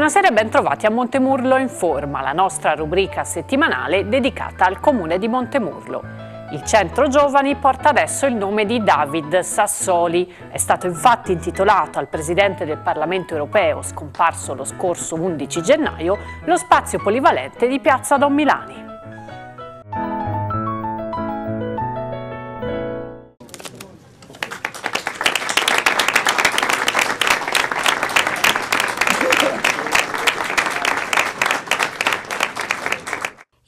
Buonasera e bentrovati a Montemurlo in forma, la nostra rubrica settimanale dedicata al comune di Montemurlo. Il centro giovani porta adesso il nome di David Sassoli. È stato infatti intitolato al presidente del Parlamento europeo, scomparso lo scorso 11 gennaio, lo spazio polivalente di Piazza Don Milani.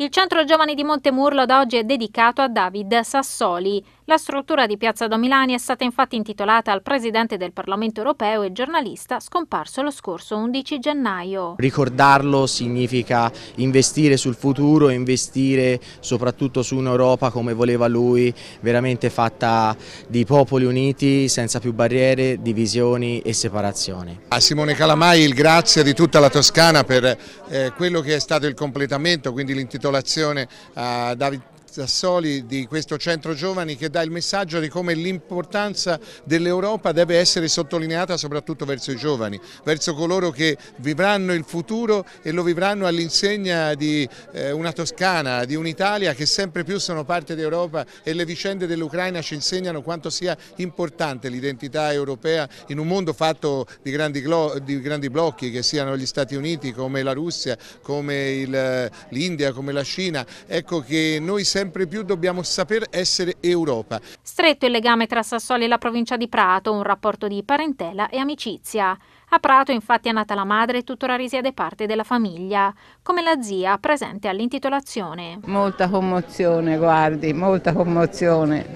Il centro giovani di Montemurlo da oggi è dedicato a David Sassoli. La struttura di Piazza Domilani è stata infatti intitolata al Presidente del Parlamento europeo e giornalista scomparso lo scorso 11 gennaio. Ricordarlo significa investire sul futuro, investire soprattutto su un'Europa come voleva lui, veramente fatta di popoli uniti, senza più barriere, divisioni e separazioni. A Simone Calamai il grazie di tutta la Toscana per eh, quello che è stato il completamento, quindi l'intitolazione a David Sassoli di questo centro giovani che dà il messaggio di come l'importanza dell'Europa deve essere sottolineata soprattutto verso i giovani, verso coloro che vivranno il futuro e lo vivranno all'insegna di eh, una Toscana, di un'Italia che sempre più sono parte d'Europa e le vicende dell'Ucraina ci insegnano quanto sia importante l'identità europea in un mondo fatto di grandi, di grandi, blocchi che siano gli Stati Uniti come la Russia, come l'India, come la Cina. Ecco che noi sempre sempre più dobbiamo saper essere Europa. Stretto il legame tra Sassoli e la provincia di Prato, un rapporto di parentela e amicizia. A Prato infatti è nata la madre e tuttora risiede parte della famiglia, come la zia presente all'intitolazione. Molta commozione, guardi, molta commozione.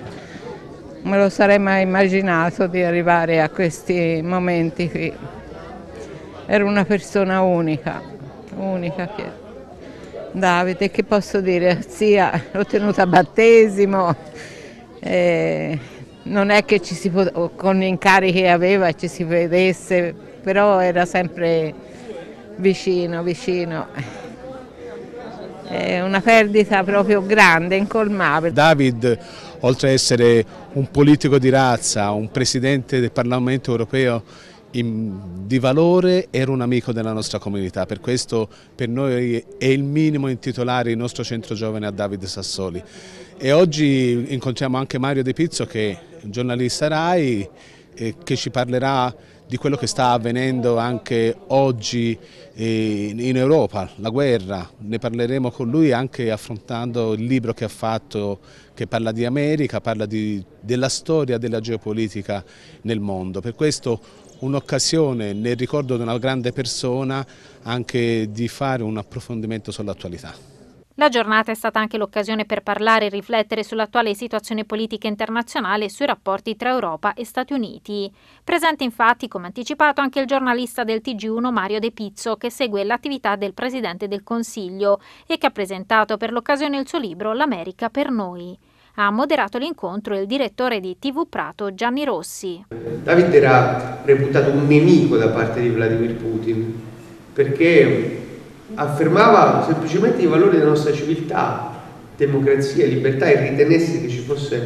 Non lo sarei mai immaginato di arrivare a questi momenti qui. Era una persona unica, unica. Davide, che posso dire? Zia, l'ho tenuta a battesimo, eh, non è che ci si con gli incarichi che aveva ci si vedesse, però era sempre vicino, vicino. È eh, una perdita proprio grande, incolmabile. David, oltre ad essere un politico di razza, un presidente del Parlamento europeo, in, di valore era un amico della nostra comunità, per questo per noi è il minimo intitolare il nostro centro giovane a Davide Sassoli. E oggi incontriamo anche Mario De Pizzo che è un giornalista RAI eh, che ci parlerà di quello che sta avvenendo anche oggi eh, in Europa, la guerra. Ne parleremo con lui anche affrontando il libro che ha fatto che parla di America, parla di, della storia della geopolitica nel mondo. Per questo un'occasione nel ricordo di una grande persona anche di fare un approfondimento sull'attualità. La giornata è stata anche l'occasione per parlare e riflettere sull'attuale situazione politica internazionale e sui rapporti tra Europa e Stati Uniti. Presente infatti, come anticipato, anche il giornalista del TG1 Mario De Pizzo, che segue l'attività del Presidente del Consiglio e che ha presentato per l'occasione il suo libro L'America per noi. Ha moderato l'incontro il direttore di TV Prato Gianni Rossi. David era reputato un nemico da parte di Vladimir Putin perché affermava semplicemente i valori della nostra civiltà, democrazia e libertà e ritenesse che ci fosse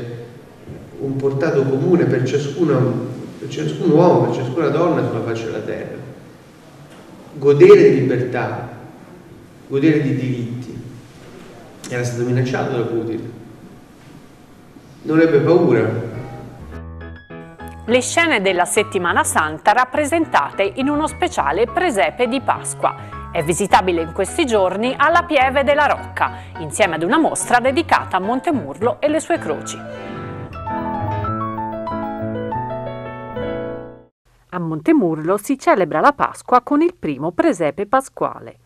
un portato comune per, ciascuno, per ciascun uomo, per ciascuna donna sulla faccia della terra. Godere di libertà, godere di diritti. Era stato minacciato da Putin non ebbe paura. Le scene della settimana santa rappresentate in uno speciale presepe di Pasqua è visitabile in questi giorni alla Pieve della Rocca, insieme ad una mostra dedicata a Montemurlo e le sue croci. A Montemurlo si celebra la Pasqua con il primo presepe pasquale.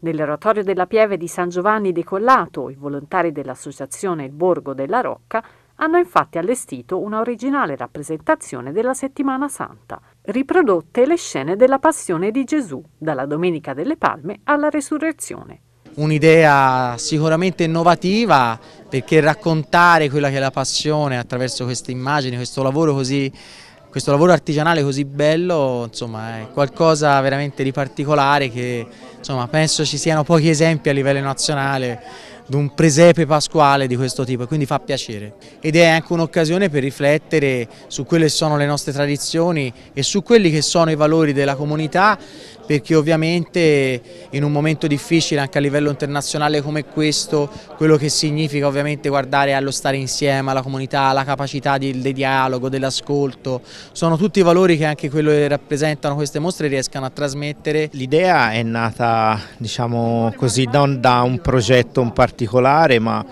Nell'oratorio della Pieve di San Giovanni Decollato, i volontari dell'associazione Il Borgo della Rocca hanno infatti allestito una originale rappresentazione della Settimana Santa, riprodotte le scene della passione di Gesù, dalla Domenica delle Palme alla Resurrezione. Un'idea sicuramente innovativa perché raccontare quella che è la passione attraverso queste immagini, questo lavoro così questo lavoro artigianale così bello insomma, è qualcosa veramente di particolare che insomma, penso ci siano pochi esempi a livello nazionale di un presepe pasquale di questo tipo quindi fa piacere. Ed è anche un'occasione per riflettere su quelle che sono le nostre tradizioni e su quelli che sono i valori della comunità perché ovviamente in un momento difficile anche a livello internazionale come questo, quello che significa ovviamente guardare allo stare insieme, alla comunità, alla capacità di, del dialogo, dell'ascolto, sono tutti i valori che anche quello che rappresentano queste mostre riescano a trasmettere. L'idea è nata diciamo così non da un progetto in particolare ma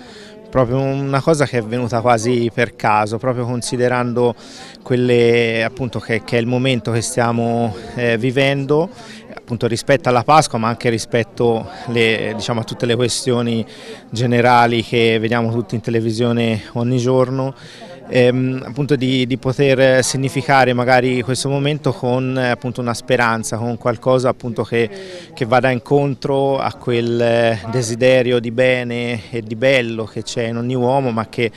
proprio una cosa che è venuta quasi per caso, proprio considerando quelle, appunto, che, che, è il momento che stiamo eh, vivendo appunto rispetto alla Pasqua ma anche rispetto le, diciamo, a tutte le questioni generali che vediamo tutti in televisione ogni giorno, ehm, appunto di, di, poter significare magari questo momento con appunto una speranza, con qualcosa appunto che, che vada incontro a quel desiderio di bene e di bello che c'è in ogni uomo ma che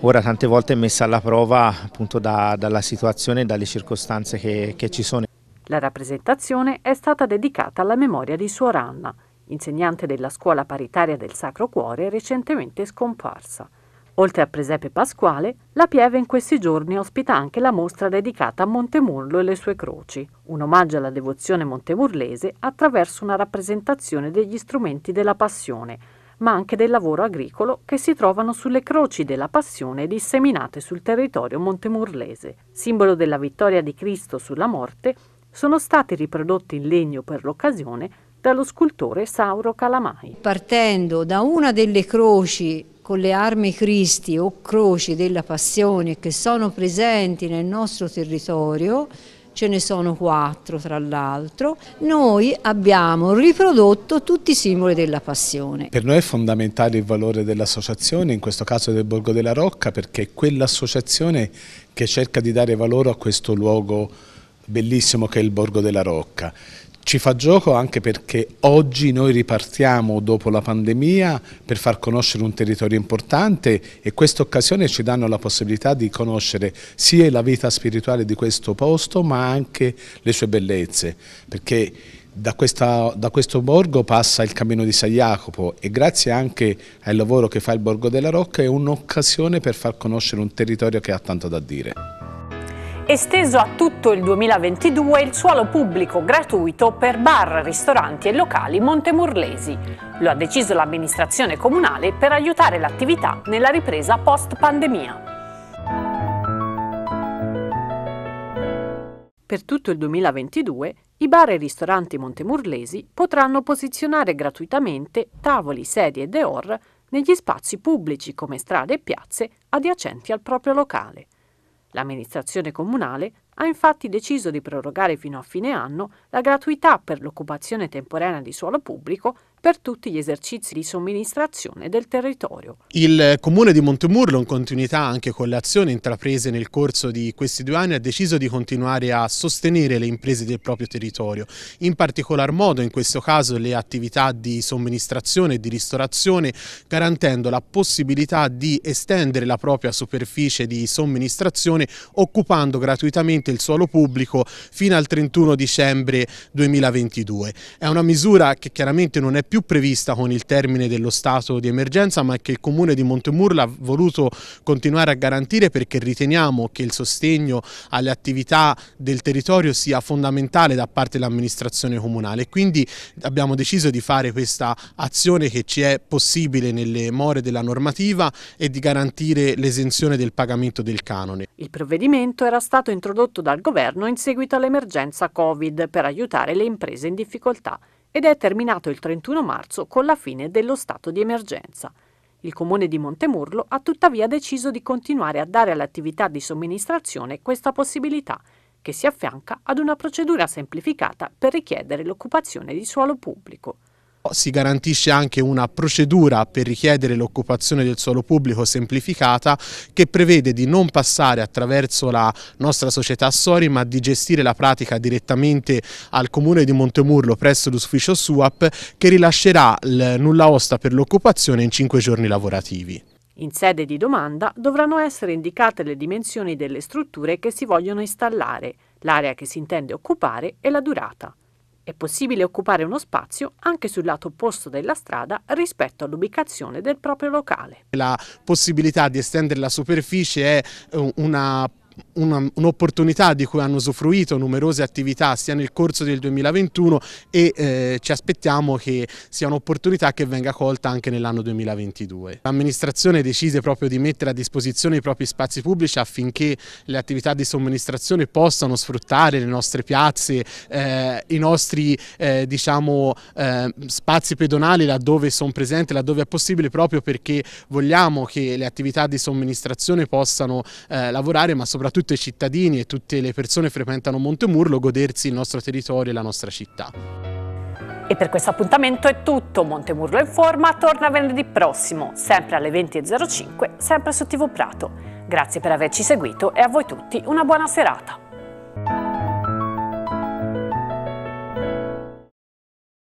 ora tante volte è messa alla prova appunto da, dalla situazione e dalle circostanze che, che ci sono. La rappresentazione è stata dedicata alla memoria di Suor Anna, insegnante della scuola paritaria del Sacro Cuore recentemente scomparsa. Oltre a Presepe Pasquale, la Pieve in questi giorni ospita anche la mostra dedicata a Montemurlo e le sue croci, un omaggio alla devozione montemurlese attraverso una rappresentazione degli strumenti della passione, ma anche del lavoro agricolo che si trovano sulle croci della passione disseminate sul territorio montemurlese. Simbolo della vittoria di Cristo sulla morte, sono stati riprodotti in legno per l'occasione dallo scultore Sauro Calamai. Partendo da una delle croci con le armi Cristi o croci della passione che sono presenti nel nostro territorio, ce ne sono quattro tra l'altro, noi abbiamo riprodotto tutti i simboli della passione. Per noi è fondamentale il valore dell'associazione, in questo caso del Borgo della Rocca, perché è quell'associazione che cerca di dare valore a questo luogo bellissimo che è il Borgo della Rocca. Ci fa gioco anche perché oggi noi ripartiamo dopo la pandemia per far conoscere un territorio importante e questa occasione ci danno la possibilità di conoscere sia la vita spirituale di questo posto ma anche le sue bellezze perché da, questa, da, questo borgo passa il cammino di San Jacopo e grazie anche al lavoro che fa il Borgo della Rocca è un'occasione per far conoscere un territorio che ha tanto da dire esteso a tutto il 2022 il suolo pubblico gratuito per bar, ristoranti e locali montemurlesi. Lo ha deciso l'amministrazione comunale per aiutare l'attività nella ripresa post-pandemia. Per tutto il 2022 i bar e ristoranti montemurlesi potranno posizionare gratuitamente tavoli, sedie e dehors negli spazi pubblici come strade e piazze adiacenti al proprio locale. L'amministrazione comunale ha infatti deciso di prorogare fino a fine anno la gratuità per l'occupazione temporanea di suolo pubblico per tutti gli esercizi di somministrazione del territorio. Il comune di Montemurlo, in continuità anche con le azioni intraprese nel corso di questi due anni, ha deciso di continuare a sostenere le imprese del proprio territorio, in particolar modo in questo caso le attività di somministrazione e di ristorazione, garantendo la possibilità di estendere la propria superficie di somministrazione occupando gratuitamente il suolo pubblico fino al 31 dicembre 2022. È una misura che chiaramente non è più prevista con il termine dello stato di emergenza ma che il comune di Montemurla ha voluto continuare a garantire perché riteniamo che il sostegno alle attività del territorio sia fondamentale da parte dell'amministrazione comunale. Quindi abbiamo deciso di fare questa azione che ci è possibile nelle more della normativa e di garantire l'esenzione del pagamento del canone. Il provvedimento era stato introdotto introdotto dal governo in seguito all'emergenza Covid per aiutare le imprese in difficoltà ed è terminato il 31 marzo con la fine dello stato di emergenza. Il comune di Montemurlo ha tuttavia deciso di continuare a dare all'attività di somministrazione questa possibilità, che si affianca ad una procedura semplificata per richiedere l'occupazione di suolo pubblico si garantisce anche una procedura per richiedere l'occupazione del suolo pubblico semplificata che prevede di non passare attraverso la nostra società Sori ma di gestire la pratica direttamente al comune di Montemurlo presso l'ufficio SUAP che rilascerà il nulla osta per l'occupazione in cinque giorni lavorativi. In sede di domanda dovranno essere indicate le dimensioni delle strutture che si vogliono installare, l'area che si intende occupare e la durata. È possibile occupare uno spazio anche sul lato opposto della strada rispetto all'ubicazione del proprio locale. La possibilità di estendere la superficie è eh, una un'opportunità un di cui hanno usufruito numerose attività sia nel corso del 2021 e eh, ci aspettiamo che sia un'opportunità che venga colta anche nell'anno 2022. L'amministrazione decise proprio di mettere a disposizione i propri spazi pubblici affinché le attività di somministrazione possano sfruttare le nostre piazze, eh, i nostri eh, diciamo, eh, spazi pedonali laddove sono presenti, laddove è possibile proprio perché vogliamo che le attività di somministrazione possano eh, lavorare ma soprattutto tutti i cittadini e tutte le persone che frequentano Montemurlo godersi il nostro territorio e la nostra città. E per questo appuntamento è tutto. Montemurlo in forma torna venerdì prossimo, sempre alle 20.05, sempre su TV Prato. Grazie per averci seguito e a voi tutti una buona serata.